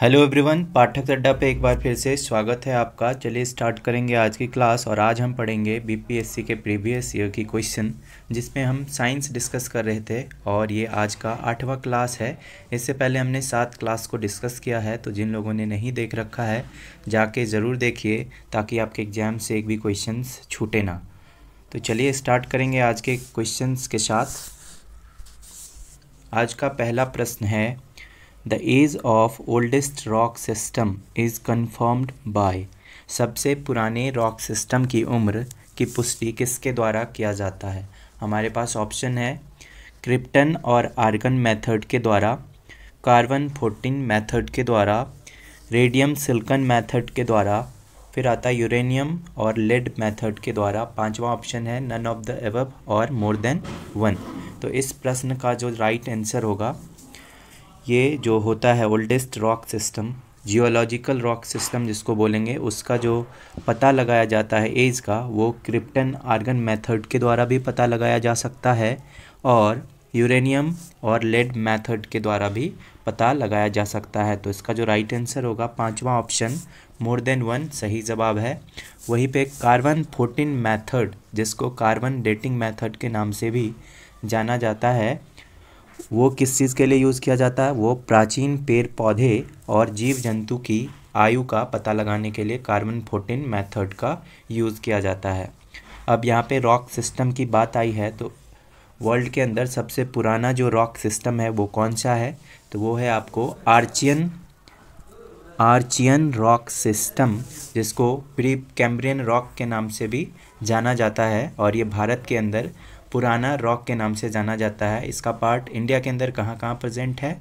hello everyone पाठक अड्डा पे एक बार फिर से स्वागत है आपका चलिए स्टार्ट करेंगे आज की क्लास और आज हम पढ़ेंगे बीपीएससी के प्रीवियस ईयर की क्वेश्चन जिसमें हम साइंस डिस्कस कर रहे थे और ये आज का आठवां क्लास है इससे पहले हमने सात क्लास को डिस्कस किया है तो जिन लोगों ने नहीं देख रखा है जाके ज़रूर देखिए ताकि आपके एग्ज़ाम से एक भी क्वेश्चन छूटे ना तो चलिए स्टार्ट करेंगे आज के क्वेश्चन के साथ आज का पहला प्रश्न है the age of oldest rock system is confirmed by सबसे पुराने रॉक सिस्टम की उम्र की पुष्टि किसके द्वारा किया जाता है हमारे पास ऑप्शन है क्रिप्टन और आर्गन मेथड के द्वारा कार्बन फोर्टीन मेथड के द्वारा रेडियम सिल्कन मेथड के द्वारा फिर आता यूरेनियम और लेड मेथड के द्वारा पांचवा ऑप्शन है नन ऑफ द एवब और मोर देन वन तो इस प्रश्न का जो राइट आंसर होगा ये जो होता है oldest rock system geological rock system जिसको बोलेंगे उसका जो पता लगाया जाता है एज का वो क्रिप्टन आर्गन मेथड के द्वारा भी पता लगाया जा सकता है और यूरेनियम और लेड मेथड के द्वारा भी पता लगाया जा सकता है तो इसका जो राइट आंसर होगा पांचवा ऑप्शन मोर देन वन सही जवाब है वहीं पे कार्बन फोर्टीन मेथड जिसको कार्बन डेटिंग मेथड के नाम से भी जाना जाता है वो किस चीज़ के लिए यूज़ किया जाता है वो प्राचीन पेड़ पौधे और जीव जंतु की आयु का पता लगाने के लिए कार्बन फोर्टीन मेथड का यूज़ किया जाता है अब यहाँ पे रॉक सिस्टम की बात आई है तो वर्ल्ड के अंदर सबसे पुराना जो रॉक सिस्टम है वो कौन सा है तो वो है आपको आर्चियन आर्चियन रॉक सिस्टम जिसको प्री कैम्ब्रियन रॉक के नाम से भी जाना जाता है और ये भारत के अंदर पुराना रॉक के नाम से जाना जाता है इसका पार्ट इंडिया के अंदर कहाँ कहाँ प्रेजेंट है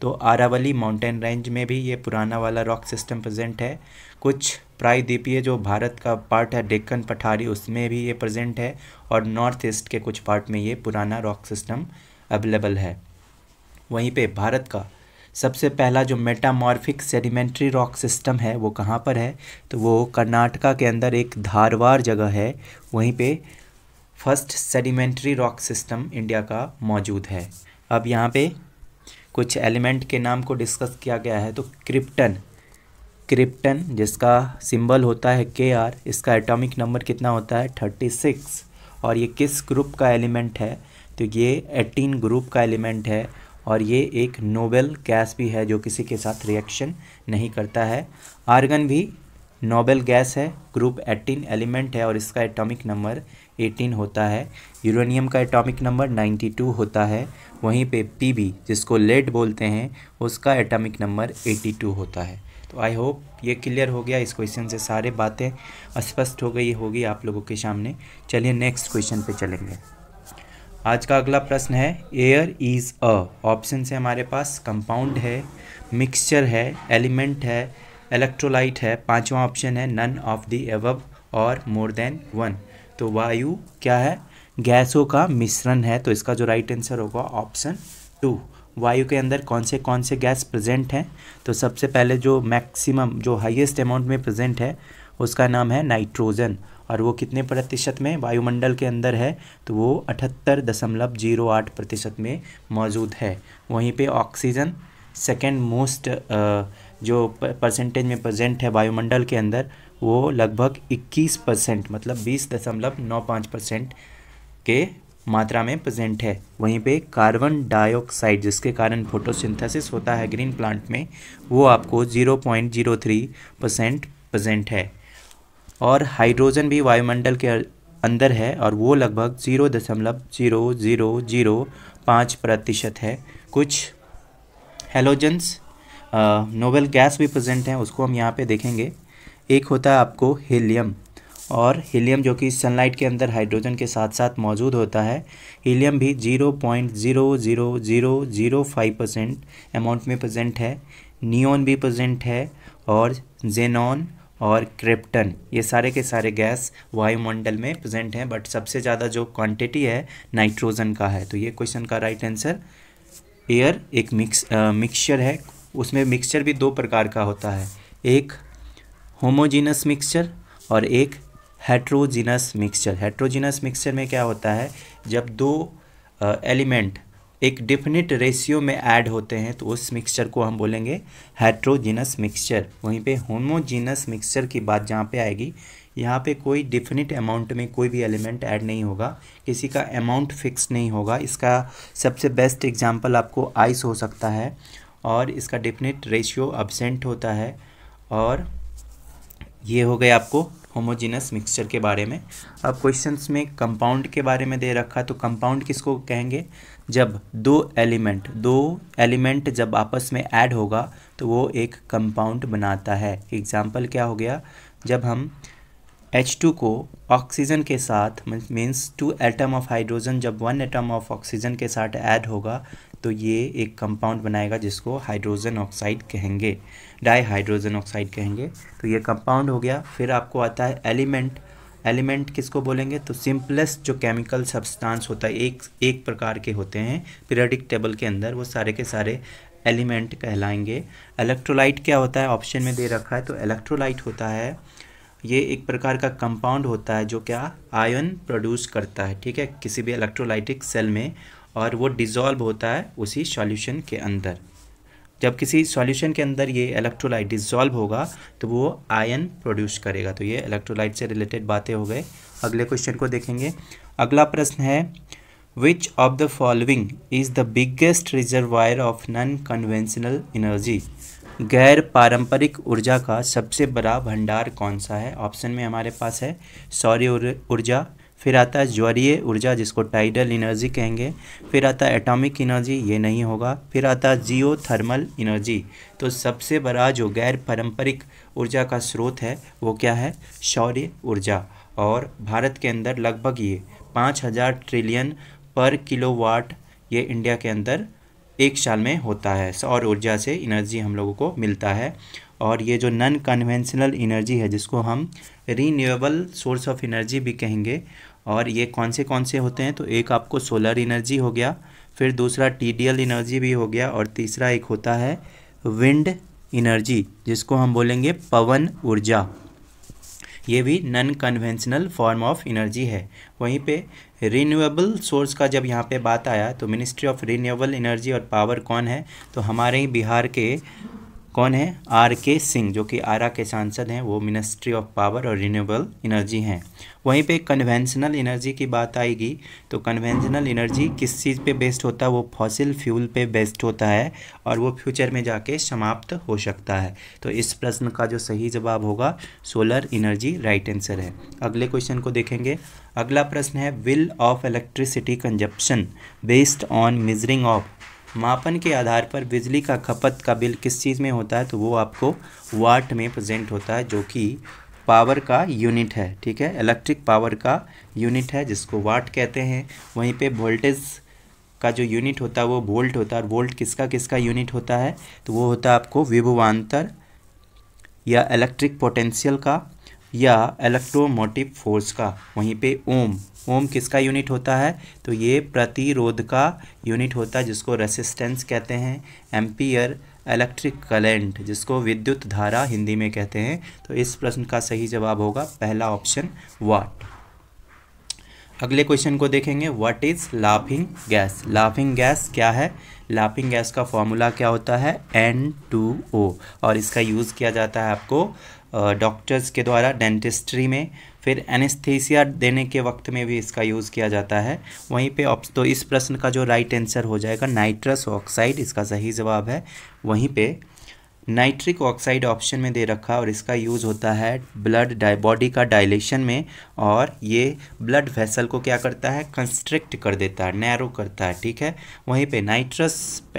तो आरावली माउंटेन रेंज में भी ये पुराना वाला रॉक सिस्टम प्रेजेंट है कुछ प्रायद्वीपीय जो भारत का पार्ट है डेक्कन पठारी उसमें भी ये प्रेजेंट है और नॉर्थ ईस्ट के कुछ पार्ट में ये पुराना रॉक सिस्टम अवेलेबल है वहीं पे भारत का सबसे पहला जो मेटामॉर्फिक सेडिमेंट्री रॉक सिस्टम है वो कहाँ पर है तो वो कर्नाटका के अंदर एक धारवार जगह है वहीं पे first sedimentary rock system India का मौजूद है अब यहाँ पे कुछ एलिमेंट के नाम को डिस्कस किया गया है तो क्रिप्टन क्रिप्टन जिसका सिंबल होता है के आर इसका एटॉमिक नंबर कितना होता है थर्टी सिक्स और ये किस ग्रुप का एलिमेंट है तो ये एटीन ग्रुप का एलिमेंट है और ये एक नोबेल गैस भी है जो किसी के साथ रिएक्शन नहीं करता है आर्गन भी नोबेल गैस है ग्रुप एटीन एलिमेंट है और इसका एटॉमिक नंबर 18 होता है यूरेनियम का एटॉमिक नंबर 92 होता है वहीं पे पीबी जिसको लेड बोलते हैं उसका एटॉमिक नंबर 82 होता है तो आई होप ये क्लियर हो गया इस क्वेश्चन से सारे बातें स्पष्ट हो गई होगी आप लोगों के सामने चलिए नेक्स्ट क्वेश्चन पे चलेंगे आज का अगला प्रश्न है एयर इज़ अ ऑप्शन से हमारे पास कंपाउंड है मिक्सचर है एलिमेंट है इलेक्ट्रोलाइट है पांचवा ऑप्शन है नन ऑफ दी एवब और मोर देन वन तो वायु क्या है गैसों का मिश्रण है तो इसका जो राइट आंसर होगा ऑप्शन टू वायु के अंदर कौन से कौन से गैस प्रेजेंट हैं तो सबसे पहले जो मैक्सिमम जो हाईएस्ट अमाउंट में प्रेजेंट है उसका नाम है नाइट्रोजन और वो कितने प्रतिशत में वायुमंडल के अंदर है तो वो अठहत्तर दशमलव जीरो आठ प्रतिशत में मौजूद है वहीं पे ऑक्सीजन सेकेंड मोस्ट जो परसेंटेज में प्रेजेंट है वायुमंडल के अंदर वो लगभग 21 परसेंट मतलब बीस दशमलव नौ पाँच परसेंट के मात्रा में प्रेजेंट है वहीं पे कार्बन डाइऑक्साइड जिसके कारण फोटोसिंथेसिस होता है ग्रीन प्लांट में वो आपको 0.03 परसेंट प्रेजेंट है और हाइड्रोजन भी वायुमंडल के अंदर है और वो लगभग जीरो दशमलव जीरो जीरो जीरो पाँच प्रतिशत है कुछ हेलोजन्स नोबल गैस भी प्रेजेंट हैं उसको हम यहाँ पे देखेंगे एक होता है आपको हीलियम और हीलियम जो कि सनलाइट के अंदर हाइड्रोजन के साथ साथ मौजूद होता है हीलियम भी zero point zero zero zero zero five percent amount में प्रजेंट है नियोन भी प्रजेंट है और जेनॉन और क्रिप्टन ये सारे के सारे गैस वायुमंडल में प्रजेंट हैं बट सबसे ज़्यादा जो क्वांटिटी है नाइट्रोजन का है तो ये क्वेश्चन का राइट आंसर एयर एक मिक्स मिक्सचर है उसमें मिक्सचर भी दो प्रकार का होता है एक होमोजीनस मिक्सचर और एक हेट्रोजीनस मिक्सचर हेट्रोजीनस मिक्सचर में क्या होता है जब दो एलिमेंट एक डिफिनिट रेशियो में ऐड होते हैं तो उस मिक्सचर को हम बोलेंगे हेट्रोजीनस मिक्सचर वहीं पे होमोजीनस मिक्सचर की बात जहाँ पे आएगी यहाँ पे कोई डिफिनिट अमाउंट में कोई भी एलिमेंट ऐड नहीं होगा किसी का अमाउंट फिक्स नहीं होगा इसका सबसे बेस्ट एग्जांपल आपको आइस हो सकता है और इसका डिफिनिट रेशियो अबसेंट होता है और ये हो गए आपको होमोजिनस मिक्सचर के बारे में अब क्वेश्चंस में कंपाउंड के बारे में दे रखा तो कंपाउंड किसको कहेंगे जब दो एलिमेंट दो एलिमेंट जब आपस में ऐड होगा तो वो एक कंपाउंड बनाता है एग्जाम्पल क्या हो गया जब हम H2 को ऑक्सीजन के साथ means two atom of hydrogen जब वन एटम ऑफ ऑक्सीजन के साथ ऐड होगा तो ये एक कंपाउंड बनाएगा जिसको हाइड्रोजन ऑक्साइड कहेंगे डाई हाइड्रोजन ऑक्साइड कहेंगे तो ये कंपाउंड हो गया फिर आपको आता है एलिमेंट एलिमेंट किसको बोलेंगे तो सिंपलेस्ट जो केमिकल सब्सटेंस होता है एक एक प्रकार के होते हैं पीरियडिक टेबल के अंदर वो सारे के सारे एलिमेंट कहलाएंगे इलेक्ट्रोलाइट क्या होता है ऑप्शन में दे रखा है तो इलेक्ट्रोलाइट होता है ये एक प्रकार का कंपाउंड होता है जो क्या आयन प्रोड्यूस करता है ठीक है किसी भी इलेक्ट्रोलाइटिक सेल में और वो डिज़ोल्व होता है उसी सॉल्यूशन के अंदर जब किसी सॉल्यूशन के अंदर ये इलेक्ट्रोलाइट डिज़ोल्व होगा तो वो आयन प्रोड्यूस करेगा तो ये इलेक्ट्रोलाइट से रिलेटेड बातें हो गए अगले क्वेश्चन को देखेंगे अगला प्रश्न है which of the following is the biggest reservoir of non conventional energy गैर पारंपरिक ऊर्जा का सबसे बड़ा भंडार कौन सा है ऑप्शन में हमारे पास है सौर्य ऊर्जा उर, फिर आता है ज्वरीय ऊर्जा जिसको टाइडल एनर्जी कहेंगे फिर आता है एटॉमिक एनर्जी ये नहीं होगा फिर आता है जियो थर्मल इनर्जी तो सबसे बड़ा जो गैर पारंपरिक ऊर्जा का स्रोत है वो क्या है शौर्य ऊर्जा और भारत के अंदर लगभग ये पाँच हज़ार ट्रिलियन पर किलोवाट ये इंडिया के अंदर एक साल में होता है सौर ऊर्जा से इनर्जी हम लोगों को मिलता है और ये जो नॉन कन्वेंशनल इनर्जी है जिसको हम रीन्यूएबल सोर्स ऑफ एनर्जी भी कहेंगे और ये कौन से कौन से होते हैं तो एक आपको सोलर एनर्जी हो गया फिर दूसरा टी एनर्जी भी हो गया और तीसरा एक होता है विंड एनर्जी जिसको हम बोलेंगे पवन ऊर्जा ये भी non conventional form of energy है वहीं पे रिन्यूएबल सोर्स का जब यहाँ पे बात आया तो मिनिस्ट्री ऑफ रिन्यूएबल एनर्जी और पावर कौन है तो हमारे ही बिहार के कौन है आर के सिंह जो कि आरा के सांसद हैं वो मिनिस्ट्री ऑफ पावर और रीनबल एनर्जी हैं वहीं पे कन्वेंशनल एनर्जी की बात आएगी तो कन्वेंशनल एनर्जी किस चीज़ पे बेस्ड होता है वो फॉसिल फ्यूल पे बेस्ड होता है और वो फ्यूचर में जाके समाप्त हो सकता है तो इस प्रश्न का जो सही जवाब होगा सोलर एनर्जी राइट आंसर है अगले क्वेश्चन को देखेंगे अगला प्रश्न है bill of electricity consumption based on measuring of मापन के आधार पर बिजली का खपत का बिल किस चीज़ में होता है तो वो आपको वाट में प्रेजेंट होता है जो कि पावर का यूनिट है ठीक है इलेक्ट्रिक पावर का यूनिट है जिसको वाट कहते हैं वहीं पे वोल्टेज का जो यूनिट होता है वो वोल्ट होता है और वोल्ट किसका किसका यूनिट होता है तो वो होता है आपको विभवान्तर या इलेक्ट्रिक पोटेंशियल का या इलेक्ट्रोमोटिव फोर्स का वहीं पे ओम ओम किसका यूनिट होता है तो ये प्रतिरोध का यूनिट होता है जिसको रेसिस्टेंस कहते हैं एम्पियर इलेक्ट्रिक कलेंट जिसको विद्युत धारा हिंदी में कहते हैं तो इस प्रश्न का सही जवाब होगा पहला ऑप्शन वाट अगले क्वेश्चन को देखेंगे what is laughing gas laughing gas क्या है लाफिंग गैस का फॉर्मूला क्या होता है एन टू ओ और इसका यूज़ किया जाता है आपको डॉक्टर्स के द्वारा डेंटिस्ट्री में फिर एनेस्थीसिया देने के वक्त में भी इसका यूज़ किया जाता है वहीं पे तो इस प्रश्न का जो राइट आंसर हो जाएगा नाइट्रस ऑक्साइड इसका सही जवाब है वहीं पे नाइट्रिक ऑक्साइड ऑप्शन में दे रखा और इसका यूज़ होता है ब्लड डाई बॉडी का डायलेशन में और ये ब्लड वेसल को क्या करता है कंस्ट्रिक्ट कर देता है नैरो करता है ठीक है वहीं पे नाइट्रस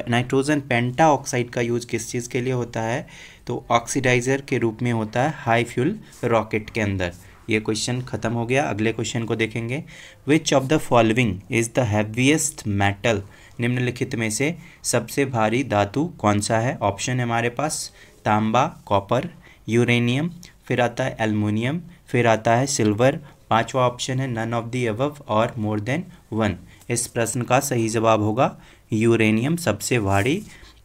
नाइट्रोजन पेंटा ऑक्साइड का यूज़ किस चीज़ के लिए होता है तो ऑक्सीडाइज़र के रूप में होता है हाई फ्यूल रॉकेट के अंदर ये क्वेश्चन खत्म हो गया अगले क्वेश्चन को देखेंगे which of the following is the heaviest metal निम्नलिखित में से सबसे भारी धातु कौन सा है ऑप्शन है हमारे पास तांबा कॉपर यूरेनियम फिर आता है एलमिनियम फिर आता है सिल्वर पांचवा ऑप्शन है नन ऑफ दी अवव और मोर देन वन इस प्रश्न का सही जवाब होगा यूरेनियम सबसे भारी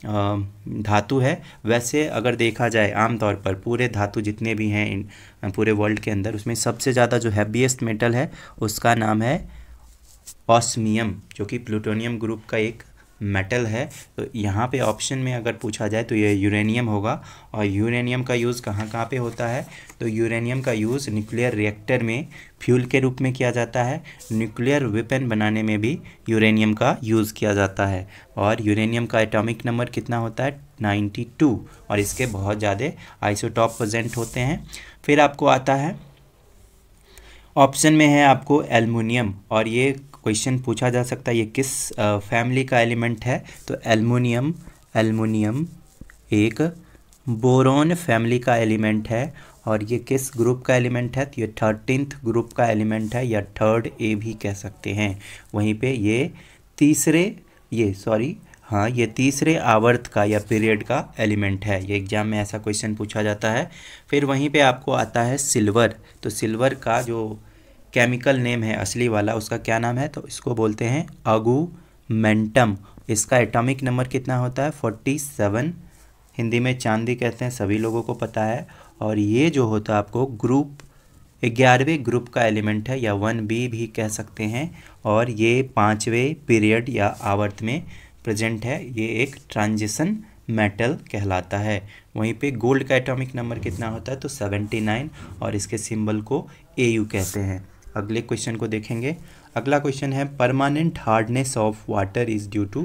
धातु है वैसे अगर देखा जाए आमतौर पर पूरे धातु जितने भी हैं पूरे वर्ल्ड के अंदर उसमें सबसे ज़्यादा जो हैवीएस्ट मेटल है उसका नाम है ऑस्मियम जो कि प्लूटोनियम ग्रुप का एक मेटल है तो यहाँ पे ऑप्शन में अगर पूछा जाए तो ये यूरेनियम होगा और यूरेनियम का यूज़ कहाँ कहाँ पे होता है तो यूरेनियम का यूज़ न्यूक्लियर रिएक्टर में फ्यूल के रूप में किया जाता है न्यूक्लियर वेपन बनाने में भी यूरेनियम का यूज़ किया जाता है और यूरेनियम का एटॉमिक नंबर कितना होता है 92 और इसके बहुत ज़्यादा आइसोटॉप प्रजेंट होते हैं फिर आपको आता है ऑप्शन में है आपको एलमिनियम और ये क्वेश्चन पूछा जा सकता है ये किस फैमिली का एलिमेंट है तो एलमोनियम एलमिनियम एक बोरोन फैमिली का एलिमेंट है और ये किस ग्रुप का एलिमेंट है तो ये थर्टीनथ ग्रुप का एलिमेंट है या थर्ड ए भी कह सकते हैं वहीं पे ये तीसरे ये सॉरी हाँ ये तीसरे आवर्त का या पीरियड का एलिमेंट है ये एग्जाम में ऐसा क्वेश्चन पूछा जाता है फिर वहीं पे आपको आता है सिल्वर तो सिल्वर का जो केमिकल नेम है असली वाला उसका क्या नाम है तो इसको बोलते हैं अगुमेंटम इसका एटॉमिक नंबर कितना होता है फोर्टी सेवन हिंदी में चांदी कहते हैं सभी लोगों को पता है और ये जो होता है आपको ग्रुप ग्यारहवें ग्रुप का एलिमेंट है या वन बी भी कह सकते हैं और ये पाँचवें पीरियड या आवर्त में प्रेजेंट है ये एक ट्रांजिशन मेटल कहलाता है वहीं पे गोल्ड का एटॉमिक नंबर कितना होता है तो 79 और इसके सिंबल को ए कहते हैं अगले क्वेश्चन को देखेंगे अगला क्वेश्चन है permanent hardness of water is due to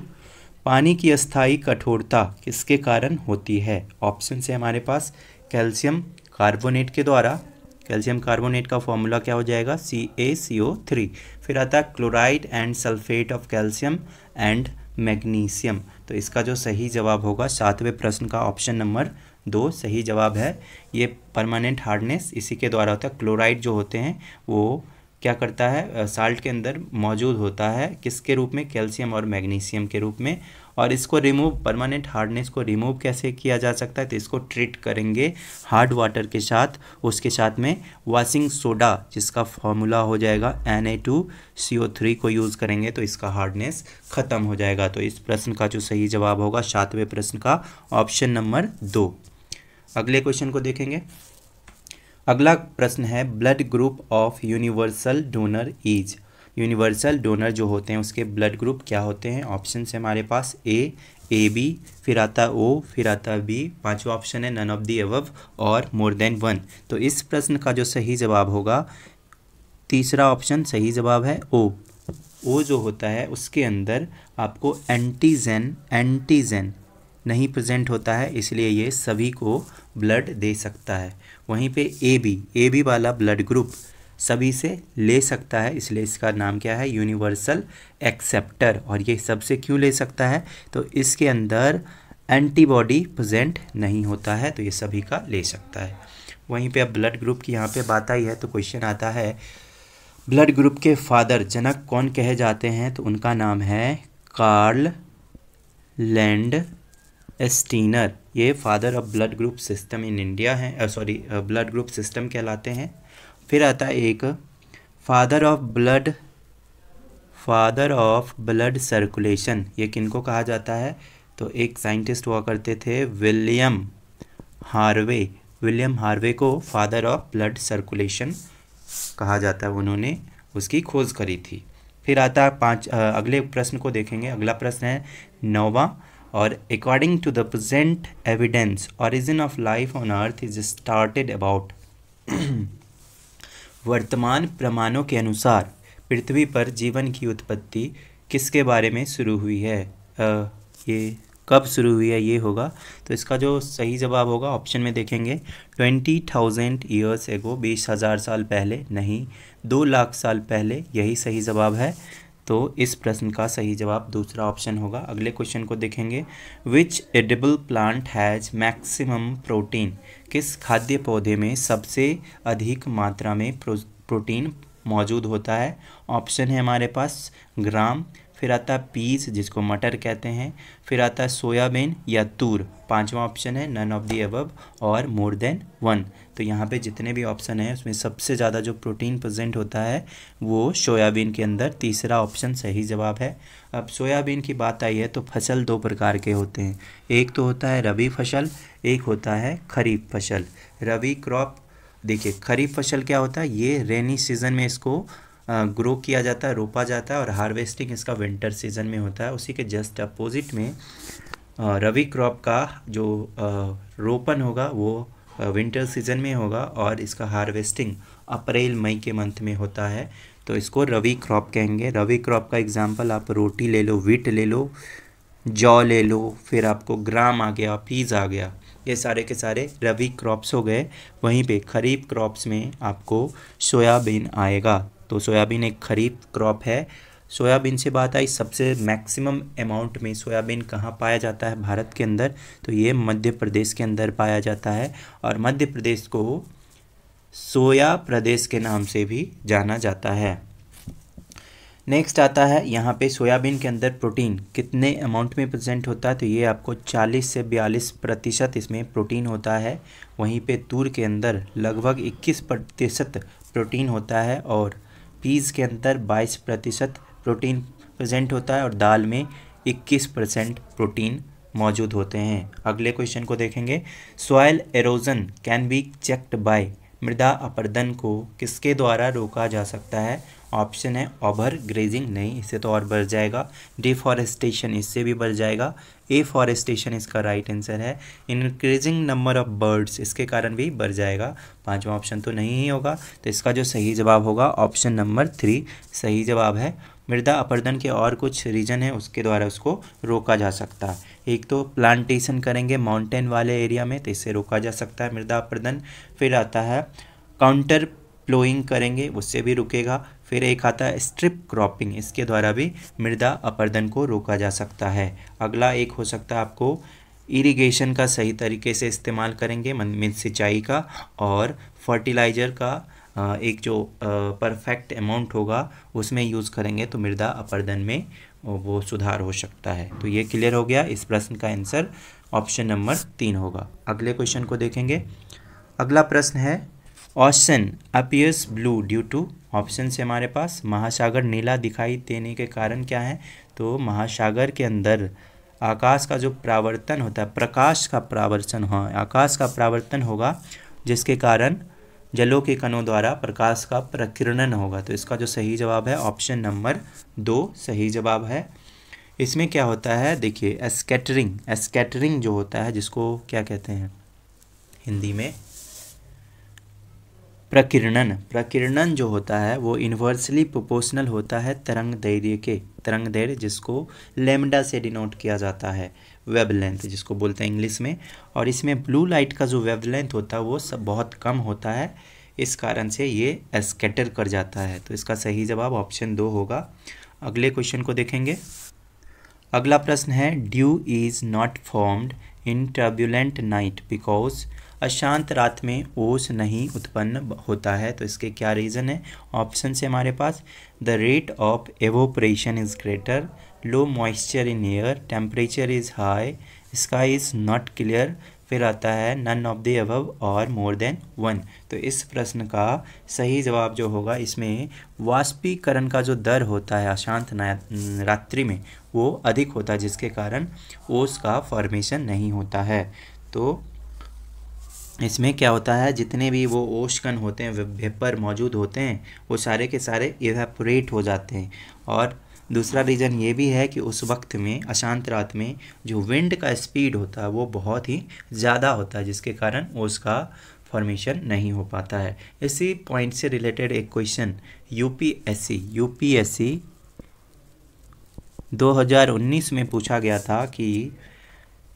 पानी की अस्थाई कठोरता किसके कारण होती है ऑप्शन से हमारे पास कैल्शियम कार्बोनेट के द्वारा कैल्शियम कार्बोनेट का फॉर्मूला क्या हो जाएगा सी ए सी ओ थ्री फिर आता है chloride and sulphate of calcium and magnesium तो इसका जो सही जवाब होगा सातवें प्रश्न का ऑप्शन नंबर दो सही जवाब है ये परमानेंट हार्डनेस इसी के द्वारा होता है क्लोराइड जो होते हैं वो क्या करता है साल्ट के अंदर मौजूद होता है किसके रूप में कैल्शियम और मैग्नीशियम के रूप में और इसको रिमूव परमानेंट हार्डनेस को रिमूव कैसे किया जा सकता है तो इसको ट्रीट करेंगे हार्ड वाटर के साथ उसके साथ में वॉशिंग सोडा जिसका फॉर्मूला हो जाएगा N A two C O three को यूज़ करेंगे तो इसका हार्डनेस ख़त्म हो जाएगा तो इस प्रश्न का जो सही जवाब होगा सातवें प्रश्न का ऑप्शन नंबर दो अगले क्वेश्चन को देखेंगे अगला प्रश्न है blood group of universal donor is universal donor जो होते हैं उसके ब्लड ग्रुप क्या होते हैं ऑप्शन है हमारे पास ए ए बी फिर आता ओ फिर आता बी पांचवा ऑप्शन है नन ऑफ दी एवव और मोर देन वन तो इस प्रश्न का जो सही जवाब होगा तीसरा ऑप्शन सही जवाब है ओ ओ जो होता है उसके अंदर आपको एंटीजन एंटीजन नहीं प्रेजेंट होता है इसलिए ये सभी को ब्लड दे सकता है वहीं पे ए बी ए बी वाला ब्लड ग्रुप सभी से ले सकता है इसलिए इसका नाम क्या है यूनिवर्सल एक्सेप्टर और ये सबसे क्यों ले सकता है तो इसके अंदर एंटीबॉडी प्रजेंट नहीं होता है तो ये सभी का ले सकता है वहीं पे अब ब्लड ग्रुप की यहाँ पे बात आई है तो क्वेश्चन आता है ब्लड ग्रुप के फादर जनक कौन कहे जाते हैं तो उनका नाम है कार्ल लैंड एस्टीनर ये father of blood group system in India है सॉरी ब्लड ग्रुप सिस्टम कहलाते हैं फिर आता है एक father of blood father of blood circulation ये किनको कहा जाता है तो एक साइंटिस्ट हुआ करते थे विलियम हार्वे विलियम हार्वे को फादर ऑफ ब्लड सर्कुलेशन कहा जाता है उन्होंने उसकी खोज करी थी फिर आता है पाँच अगले प्रश्न को देखेंगे अगला प्रश्न है नौवा और according to the present evidence origin of life on earth is started about वर्तमान प्रमाणों के अनुसार पृथ्वी पर जीवन की उत्पत्ति किसके बारे में शुरू हुई है आ, ये कब शुरू हुई है ये होगा तो इसका जो सही जवाब होगा ऑप्शन में देखेंगे ट्वेंटी थाउजेंड ईयर्स एगो बीस हज़ार साल पहले नहीं दो लाख साल पहले यही सही जवाब है तो इस प्रश्न का सही जवाब दूसरा ऑप्शन होगा अगले क्वेश्चन को देखेंगे which edible plant has maximum protein किस खाद्य पौधे में सबसे अधिक मात्रा में प्रो, प्रोटीन मौजूद होता है ऑप्शन है हमारे पास ग्राम फिर आता पीस जिसको मटर कहते हैं फिर आता सोयाबीन या तूर पांचवा ऑप्शन है नन ऑफ दी अबब और मोर देन वन तो यहाँ पे जितने भी ऑप्शन हैं उसमें सबसे ज़्यादा जो प्रोटीन प्रजेंट होता है वो सोयाबीन के अंदर तीसरा ऑप्शन सही जवाब है अब सोयाबीन की बात आई है तो फसल दो प्रकार के होते हैं एक तो होता है रबी फसल एक होता है खरीफ फसल रबी क्रॉप देखिए खरीफ फसल क्या होता है ये रेनी सीज़न में इसको ग्रो किया जाता है रोपा जाता है और हार्वेस्टिंग इसका विंटर सीजन में होता है उसी के जस्ट अपोजिट में रवि क्रॉप का जो रोपन होगा वो विंटर सीजन में होगा और इसका हार्वेस्टिंग अप्रैल मई के मंथ में होता है तो इसको रवि क्रॉप कहेंगे रवि क्रॉप का एग्जाम्पल आप रोटी ले लो वीट ले लो जौ ले लो फिर आपको ग्राम आ गया पीज आ गया ये सारे के सारे रवि क्रॉप्स हो गए वहीं पे खरीफ क्रॉप्स में आपको सोयाबीन आएगा तो सोयाबीन एक खरीफ क्रॉप है सोयाबीन से बात आई सबसे मैक्सिमम अमाउंट में सोयाबीन कहाँ पाया जाता है भारत के अंदर तो ये मध्य प्रदेश के अंदर पाया जाता है और मध्य प्रदेश को सोया प्रदेश के नाम से भी जाना जाता है नेक्स्ट आता है यहाँ पे सोयाबीन के अंदर प्रोटीन कितने अमाउंट में प्रेजेंट होता है तो ये आपको 40 से 42 प्रतिशत इसमें प्रोटीन होता है वहीं पे तूर के अंदर लगभग 21 प्रतिशत प्रोटीन होता है और पीज़ के अंदर 22 प्रतिशत प्रोटीन प्रेजेंट होता है और दाल में 21 परसेंट प्रोटीन मौजूद होते हैं अगले क्वेश्चन को देखेंगे soil erosion can be checked by मृदा अपर्दन को किसके द्वारा रोका जा सकता है ऑप्शन है ओवर ग्रेजिंग नहीं इससे तो और बढ़ जाएगा डिफॉरेस्टेशन इससे भी बढ़ जाएगा ए फॉरेस्टेशन इसका राइट right आंसर है इंक्रीजिंग नंबर ऑफ बर्ड्स इसके कारण भी बढ़ जाएगा पांचवा ऑप्शन तो नहीं ही होगा तो इसका जो सही जवाब होगा ऑप्शन नंबर थ्री सही जवाब है मृदा अपरदन के और कुछ रीजन है उसके द्वारा उसको रोका जा सकता है एक तो प्लांटेशन करेंगे माउंटेन वाले एरिया में तो इससे रोका जा सकता है मृदा अपरदन फिर आता है काउंटर प्लोइंग करेंगे उससे भी रुकेगा फिर एक आता है स्ट्रिप क्रॉपिंग इसके द्वारा भी मृदा अपरदन को रोका जा सकता है अगला एक हो सकता है आपको इरिगेशन का सही तरीके से इस्तेमाल करेंगे मीन सिंचाई का और फर्टिलाइज़र का एक जो परफेक्ट अमाउंट होगा उसमें यूज़ करेंगे तो मृदा अपर्दन में वो सुधार हो सकता है तो ये क्लियर हो गया इस प्रश्न का आंसर ऑप्शन नंबर तीन होगा अगले क्वेश्चन को देखेंगे अगला प्रश्न है ocean appears blue due to option से हमारे पास महासागर नीला दिखाई देने के कारण क्या है तो महासागर के अंदर आकाश का जो प्रावर्तन होता है प्रकाश का प्रावर्तन हो आकाश का प्रावर्तन होगा जिसके कारण जलों के कणों द्वारा प्रकाश का प्रकीर्णन होगा तो इसका जो सही जवाब है ऑप्शन नंबर दो सही जवाब है इसमें क्या होता है देखिए एस्केटरिंग एस्केटरिंग जो होता है जिसको क्या कहते हैं हिंदी में प्रकीर्णन प्रकीर्णन जो होता है वो इन्वर्सली प्रोपोर्शनल होता है तरंग दैर्य के तरंग दैर्य जिसको लेमडा से डिनोट किया जाता है वेब लेंथ जिसको बोलते हैं इंग्लिश में और इसमें ब्लू लाइट का जो वेब लेंथ होता है वो सब बहुत कम होता है इस कारण से ये स्केटर कर जाता है तो इसका सही जवाब ऑप्शन दो होगा अगले क्वेश्चन को देखेंगे अगला प्रश्न है dew is not formed in turbulent night because अशांत रात में ओस नहीं उत्पन्न होता है तो इसके क्या रीज़न है ऑप्शन से हमारे पास the rate of evaporation is greater low moisture in air temperature is high sky is not clear फिर आता है नन ऑफ द अबव और मोर देन वन तो इस प्रश्न का सही जवाब जो होगा इसमें वाष्पीकरण का जो दर होता है अशांत रात्रि में वो अधिक होता है जिसके कारण ओस का फॉर्मेशन नहीं होता है तो इसमें क्या होता है जितने भी वो ओशकन होते हैं वेपर मौजूद होते हैं वो सारे के सारे इवेपोरेट हो जाते हैं और दूसरा रीज़न ये भी है कि उस वक्त में अशांत रात में जो विंड का स्पीड होता है वो बहुत ही ज़्यादा होता है जिसके कारण उसका फॉर्मेशन नहीं हो पाता है इसी पॉइंट से रिलेटेड एक क्वेश्चन यूपीएससी यूपीएससी 2019 में पूछा गया था कि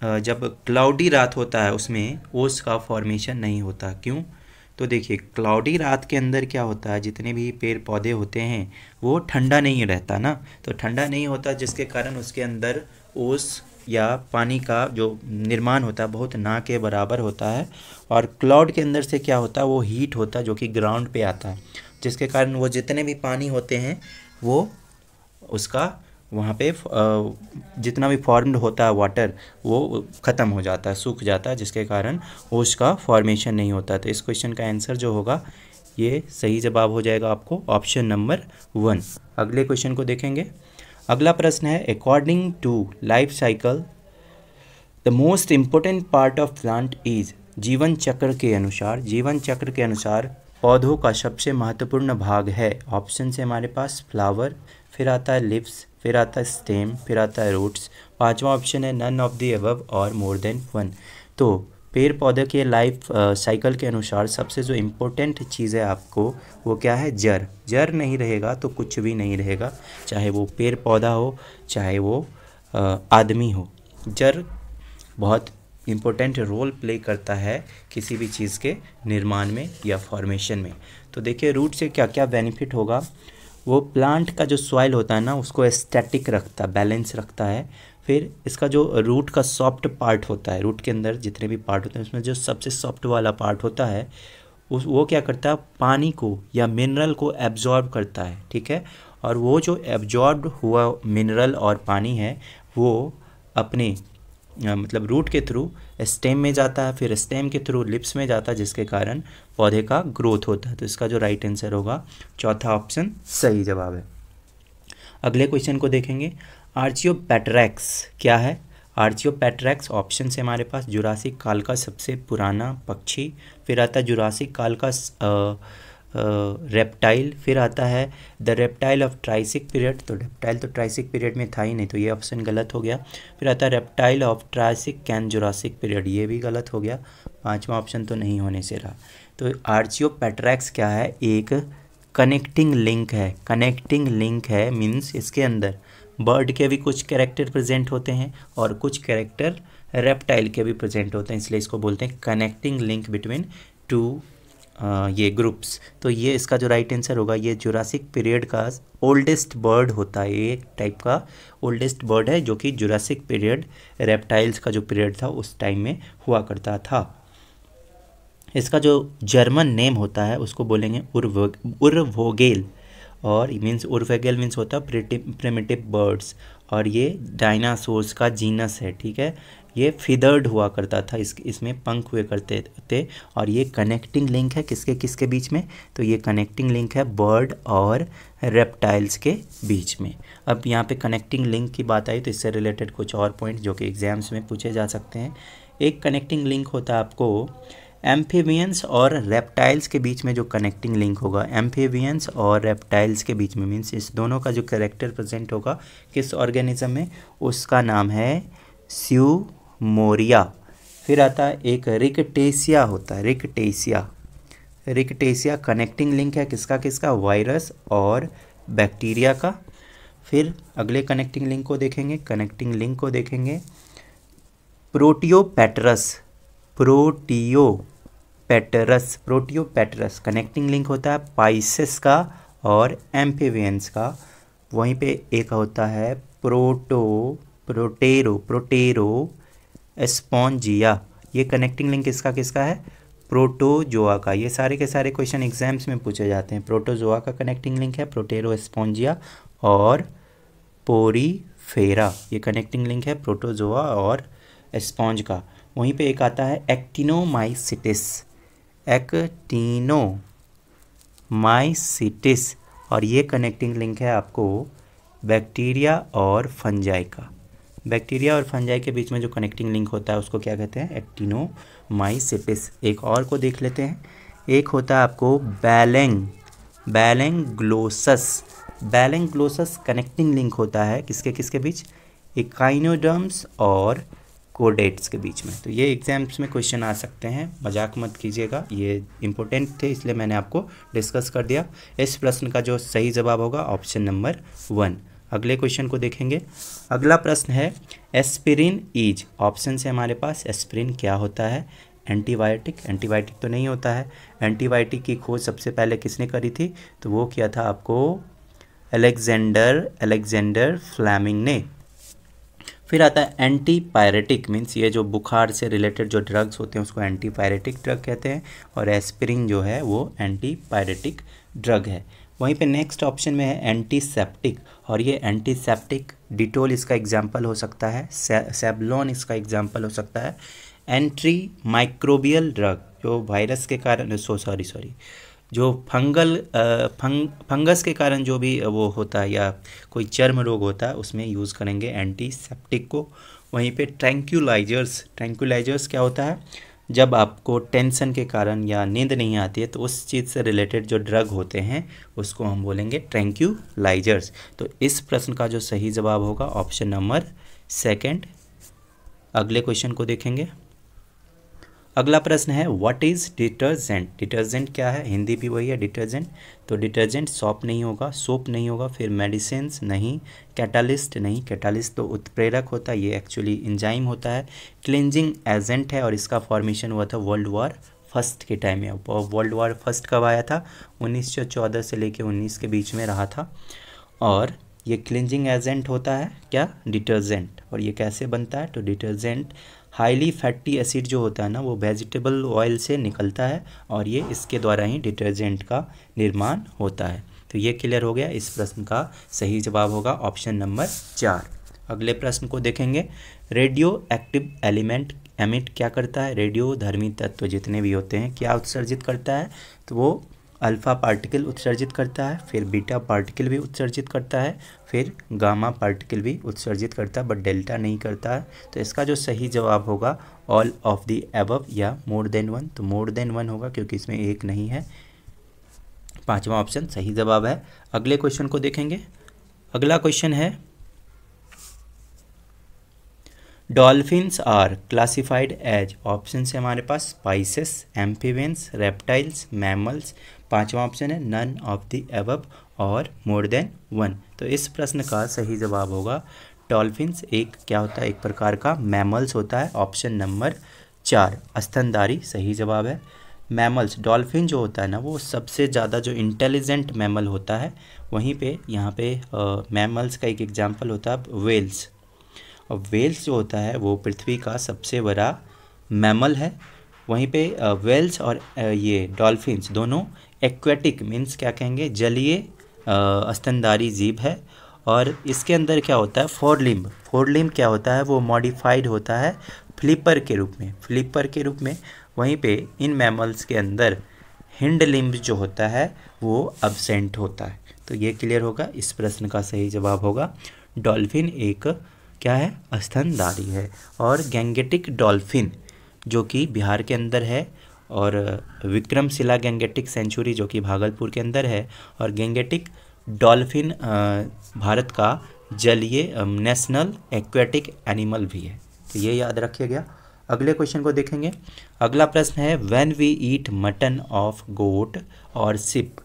जब क्लाउडी रात होता है उसमें ओस का फॉर्मेशन नहीं होता क्यों तो देखिए क्लाउडी रात के अंदर क्या होता है जितने भी पेड़ पौधे होते हैं वो ठंडा नहीं रहता ना तो ठंडा नहीं होता जिसके कारण उसके अंदर ओस या पानी का जो निर्माण होता है बहुत ना के बराबर होता है और क्लाउड के अंदर से क्या होता है वो हीट होता है जो कि ग्राउंड पे आता है जिसके कारण वो जितने भी पानी होते हैं वो उसका वहाँ पे जितना भी फॉर्म्ड होता है वाटर वो ख़त्म हो जाता है सूख जाता है जिसके कारण वो का फॉर्मेशन नहीं होता तो इस क्वेश्चन का आंसर जो होगा ये सही जवाब हो जाएगा आपको ऑप्शन नंबर वन अगले क्वेश्चन को देखेंगे अगला प्रश्न है according to life cycle the most important part of plant is जीवन चक्र के अनुसार जीवन चक्र के अनुसार पौधों का सबसे महत्वपूर्ण भाग है ऑप्शन से हमारे पास फ्लावर फिर आता है लिप्स फिर आता है स्टेम फिर आता है रूट्स पांचवा ऑप्शन है नन ऑफ दी अबव और मोर देन वन तो पेड़ पौधे के लाइफ साइकिल के अनुसार सबसे जो इम्पोर्टेंट चीज़ है आपको वो क्या है जर जर नहीं रहेगा तो कुछ भी नहीं रहेगा चाहे वो पेड़ पौधा हो चाहे वो आदमी हो जर बहुत इम्पोर्टेंट रोल प्ले करता है किसी भी चीज़ के निर्माण में या फॉर्मेशन में तो देखिए रूट से क्या क्या बेनिफिट होगा वो प्लांट का जो सॉइल होता है ना उसको स्टैटिक रखता है बैलेंस रखता है फिर इसका जो रूट का सॉफ्ट पार्ट होता है रूट के अंदर जितने भी पार्ट होते हैं उसमें जो सबसे सॉफ्ट वाला पार्ट होता है उस वो क्या करता है पानी को या मिनरल को एब्जॉर्ब करता है ठीक है और वो जो एब्जॉर्ब हुआ मिनरल और पानी है वो अपने मतलब रूट के थ्रू स्टेम में जाता है फिर स्टेम के थ्रू लिप्स में जाता है जिसके कारण पौधे का ग्रोथ होता है तो इसका जो राइट आंसर होगा चौथा ऑप्शन सही जवाब है अगले क्वेश्चन को देखेंगे आर्चियो पैटरैक्स क्या है आर्चियो पैटरैक्स ऑप्शन से हमारे पास जुरासिक काल का सबसे पुराना पक्षी फिर आता है जुरासिक काल का आ, रेप्टाइल फिर आता है the reptile of Triassic period तो रेप्टाइल तो ट्राइसिक पीरियड में था ही नहीं तो ये ऑप्शन गलत हो गया फिर आता है reptile of Triassic can Jurassic period ये भी गलत हो गया पाँचवा ऑप्शन तो नहीं होने से रहा तो आर्चियो पैट्रैक्स क्या है एक कनेक्टिंग लिंक है कनेक्टिंग लिंक है मीन्स इसके अंदर बर्ड के भी कुछ कैरेक्टर प्रेजेंट होते हैं और कुछ कैरेक्टर रेप्टाइल के भी प्रेजेंट होते हैं इसलिए इसको बोलते हैं कनेक्टिंग लिंक बिटवीन टू ये ग्रुप्स तो ये इसका जो राइट आंसर होगा ये जुरासिक पीरियड का ओल्डेस्ट बर्ड होता है ये टाइप का ओल्डेस्ट बर्ड है जो कि जुरासिक पीरियड रेप्टाइल्स का जो पीरियड था उस टाइम में हुआ करता था इसका जो जर्मन नेम होता है उसको बोलेंगे उर्वोगेल और मीन्स उर्वेगेल मीन्स होता है प्रिमेटिव बर्ड्स और ये डायनासोर्स का जीनस है ठीक है ये फिदर्ड हुआ करता था इस इसमें पंख हुए करते थे और ये कनेक्टिंग लिंक है किसके किसके बीच में तो ये कनेक्टिंग लिंक है बर्ड और रेप्टाइल्स के बीच में अब यहाँ पे कनेक्टिंग लिंक की बात आई तो इससे रिलेटेड कुछ और पॉइंट जो कि एग्जाम्स में पूछे जा सकते हैं एक कनेक्टिंग लिंक होता है आपको एम्फेवियंस और रेप्टाइल्स के बीच में जो कनेक्टिंग लिंक होगा एम्फेवियंस और रेप्टाइल्स के बीच में मीन्स इस दोनों का जो करेक्टर प्रेजेंट होगा किस ऑर्गेनिज्म में उसका नाम है स्यू मोरिया फिर आता है एक रिकटेसिया होता है रिकटेसिया रिकटेसिया कनेक्टिंग लिंक है किसका किसका वायरस और बैक्टीरिया का फिर अगले कनेक्टिंग लिंक को देखेंगे कनेक्टिंग लिंक को देखेंगे protopterus protopterus protopterus connecting link होता है पाइसिस का और एम्फीवियंस का वहीं पे एक होता है प्रोटो प्रोटेरो प्रोटेरो स्पॉन्जिया ये कनेक्टिंग लिंक किसका किसका है प्रोटोजोआ का ये सारे के सारे क्वेश्चन एग्जाम्स में पूछे जाते हैं प्रोटोजोआ का कनेक्टिंग लिंक है प्रोटेरो स्पॉन्जिया और पोरीफेरा ये कनेक्टिंग लिंक है प्रोटोजोआ और स्पॉन्ज का वहीं पे एक आता है एक्टिनोमाइसिटिस एक्टिनोमाइसिटिस और ये कनेक्टिंग लिंक है आपको बैक्टीरिया और फंजाई का बैक्टीरिया और फंजाई के बीच में जो कनेक्टिंग लिंक होता है उसको क्या कहते हैं एक्टिनोमाइसेपिस एक और को देख लेते हैं एक होता है आपको बैलेंग बैलेंग ग्लोसस बैलेंग ग्लोसस कनेक्टिंग लिंक होता है किसके किसके बीच इकाइनोडम्स और कोडेट्स के बीच में तो ये एग्जाम्स में क्वेश्चन आ सकते हैं मजाक मत कीजिएगा ये इंपॉर्टेंट थे इसलिए मैंने आपको डिस्कस कर दिया इस प्रश्न का जो सही जवाब होगा ऑप्शन नंबर वन अगले क्वेश्चन को देखेंगे अगला प्रश्न है एस्पिरिन इज ऑप्शन से हमारे पास एस्पिरिन क्या होता है एंटीबायोटिक एंटीबायोटिक तो नहीं होता है एंटीबायोटिक की खोज सबसे पहले किसने करी थी तो वो किया था आपको अलेक्जेंडर अलेक्जेंडर फ्लैमिंग ने फिर आता है एंटीपायरेटिक मीन्स ये जो बुखार से रिलेटेड जो ड्रग्स होते हैं उसको एंटीपायरेटिक ड्रग कहते हैं और एस्पिरिन जो है वो एंटीपायरेटिक ड्रग है वहीं पे नेक्स्ट ऑप्शन में है एंटीसेप्टिक और ये एंटीसेप्टिक डिटोल इसका एग्जाम्पल हो सकता है सेबलॉन इसका एग्जाम्पल हो सकता है एंट्री माइक्रोबियल ड्रग जो वायरस के कारण सो सॉरी सॉरी जो फंगल फंग फंगस के कारण जो भी वो होता है या कोई चर्म रोग होता है उसमें यूज़ करेंगे एंटीसेप्टिक को वहीं पे ट्रैंक्यूलाइजर्स ट्रैंक्यूलाइजर्स क्या होता है जब आपको टेंशन के कारण या नींद नहीं आती है तो उस चीज़ से रिलेटेड जो ड्रग होते हैं उसको हम बोलेंगे ट्रैंक्यूलाइजर्स तो इस प्रश्न का जो सही जवाब होगा ऑप्शन नंबर सेकेंड अगले क्वेश्चन को देखेंगे अगला प्रश्न है व्हाट इज़ डिटर्जेंट डिटर्जेंट क्या है हिंदी भी वही है डिटर्जेंट तो डिटर्जेंट सॉप नहीं होगा सोप नहीं होगा फिर मेडिसिन नहीं कैटालिस्ट नहीं कैटालिस्ट तो उत्प्रेरक होता है ये एक्चुअली इंजाइम होता है क्लिनजिंग एजेंट है और इसका फॉर्मेशन हुआ था वर्ल्ड वॉर फर्स्ट के टाइम में वर्ल्ड वॉर फर्स्ट कब आया था 1914 से लेकर 19 के बीच में रहा था और ये क्लिनजिंग एजेंट होता है क्या डिटर्जेंट और ये कैसे बनता है तो डिटर्जेंट हाईली फैटी एसिड जो होता है ना वो वेजिटेबल ऑयल से निकलता है और ये इसके द्वारा ही डिटर्जेंट का निर्माण होता है तो ये क्लियर हो गया इस प्रश्न का सही जवाब होगा ऑप्शन नंबर चार अगले प्रश्न को देखेंगे रेडियो एक्टिव एलिमेंट एमिट क्या करता है रेडियो धर्मी तत्व जितने भी होते हैं क्या उत्सर्जित करता है तो वो अल्फ़ा पार्टिकल उत्सर्जित करता है फिर बीटा पार्टिकल भी उत्सर्जित करता है फिर गामा पार्टिकल भी उत्सर्जित करता है बट डेल्टा नहीं करता है तो इसका जो सही जवाब होगा ऑल ऑफ दी एबव या मोर देन वन तो मोर देन वन होगा क्योंकि इसमें एक नहीं है पांचवा ऑप्शन सही जवाब है अगले क्वेश्चन को देखेंगे अगला क्वेश्चन है dolphins are classified as option है हमारे पास स्पाइसेस एम्फीवेंस रेप्टाइल्स मैमल्स पांचवा ऑप्शन है नन ऑफ द एबब और मोर देन वन तो इस प्रश्न का सही जवाब होगा डॉल्फिन्स एक क्या होता है एक प्रकार का मैमल्स होता है ऑप्शन नंबर चार स्तनदारी सही जवाब है मैमल्स डॉल्फिन जो होता है ना वो सबसे ज़्यादा जो इंटेलिजेंट मैमल होता है वहीं पे यहाँ पे मैमल्स का एक एग्जाम्पल होता है वेल्स और वेल्स जो होता है वो पृथ्वी का सबसे बड़ा मैमल है वहीं पे वेल्स और ये डॉल्फिन्स दोनों एक्वेटिक मीन्स क्या कहेंगे जलीय अस्तनदारी जीव है और इसके अंदर क्या होता है फोर लिम्ब फोर लिम्ब क्या होता है वो मॉडिफाइड होता है फ्लिपर के रूप में फ्लिपर के रूप में वहीं पे इन मैमल्स के अंदर हिंड लिम्ब जो होता है वो अब्सेंट होता है तो ये क्लियर होगा इस प्रश्न का सही जवाब होगा डॉल्फिन एक क्या है अस्तनदारी है और गैंगेटिक डॉल्फिन जो कि बिहार के अंदर है और विक्रमशिला गेंगेटिक सेंचुरी जो कि भागलपुर के अंदर है और गेंगेटिक डॉल्फिन भारत का जलीय नेशनल एक्वेटिक एनिमल भी है तो ये याद रखिएगा अगले क्वेश्चन को देखेंगे अगला प्रश्न है when we eat mutton of goat और सिप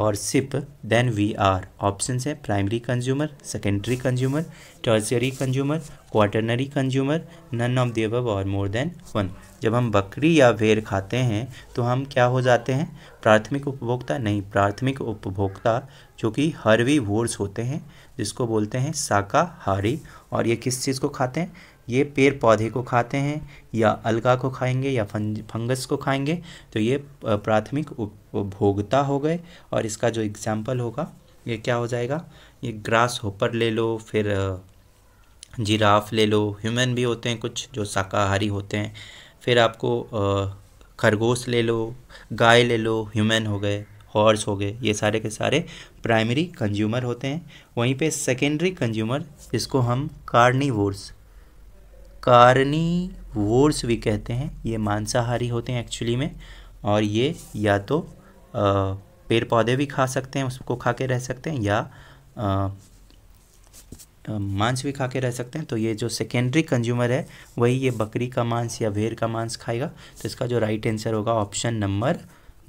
और sheep then we are option है primary consumer secondary consumer tertiary consumer quaternary consumer none of the और मोर देन वन जब हम बकरी या वेर खाते हैं तो हम क्या हो जाते हैं प्राथमिक उपभोक्ता नहीं प्राथमिक उपभोक्ता जो कि हरवी वोर्स होते हैं जिसको बोलते हैं शाकाहारी और ये किस चीज़ को खाते हैं ये पेड़ पौधे को खाते हैं या अलगा को खाएंगे या फंगस को खाएंगे तो ये प्राथमिक उपभोगता हो गए और इसका जो एग्जाम्पल होगा ये क्या हो जाएगा ये ग्रास होपर ले लो फिर जिराफ ले लो ह्यूमन भी होते हैं कुछ जो शाकाहारी होते हैं फिर आपको खरगोश ले लो गाय ले लो ह्यूमन हो गए हॉर्स हो गए ये सारे के सारे प्राइमरी कंज्यूमर होते हैं वहीं पे सेकेंडरी कंज्यूमर जिसको हम कार्निवोर्स कारनी वोर्स भी कहते हैं ये मांसाहारी होते हैं एक्चुअली में और ये या तो आ, पेड़ पौधे भी खा सकते हैं उसको खा के रह सकते हैं या मांस भी खा के रह सकते हैं तो ये जो सेकेंडरी कंज्यूमर है वही ये बकरी का मांस या भेड़ का मांस खाएगा तो इसका जो राइट आंसर होगा ऑप्शन नंबर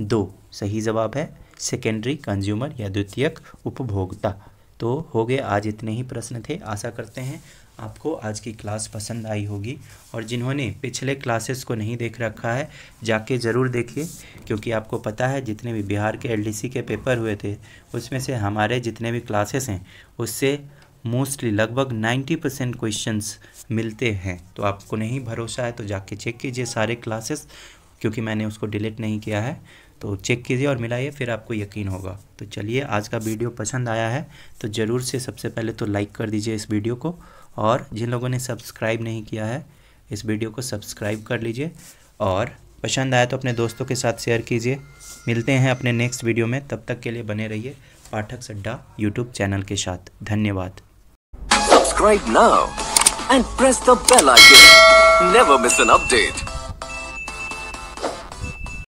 दो सही जवाब है सेकेंडरी कंज्यूमर या द्वितीयक उपभोक्ता तो हो गए आज इतने ही प्रश्न थे आशा करते हैं आपको आज की क्लास पसंद आई होगी और जिन्होंने पिछले क्लासेस को नहीं देख रखा है जाके ज़रूर देखिए क्योंकि आपको पता है जितने भी बिहार के एलडीसी के पेपर हुए थे उसमें से हमारे जितने भी क्लासेस हैं उससे मोस्टली लगभग 90 परसेंट क्वेश्चन मिलते हैं तो आपको नहीं भरोसा है तो जाके चेक कीजिए सारे क्लासेस क्योंकि मैंने उसको डिलीट नहीं किया है तो चेक कीजिए और मिलाइए फिर आपको यकीन होगा तो चलिए आज का वीडियो पसंद आया है तो ज़रूर से सबसे पहले तो लाइक कर दीजिए इस वीडियो को और जिन लोगों ने सब्सक्राइब नहीं किया है इस वीडियो को सब्सक्राइब कर लीजिए और पसंद आया तो अपने दोस्तों के साथ शेयर कीजिए मिलते हैं अपने नेक्स्ट वीडियो में तब तक के लिए बने रहिए पाठक सड्डा यूट्यूब चैनल के साथ धन्यवाद subscribe now and press the bell icon never miss an update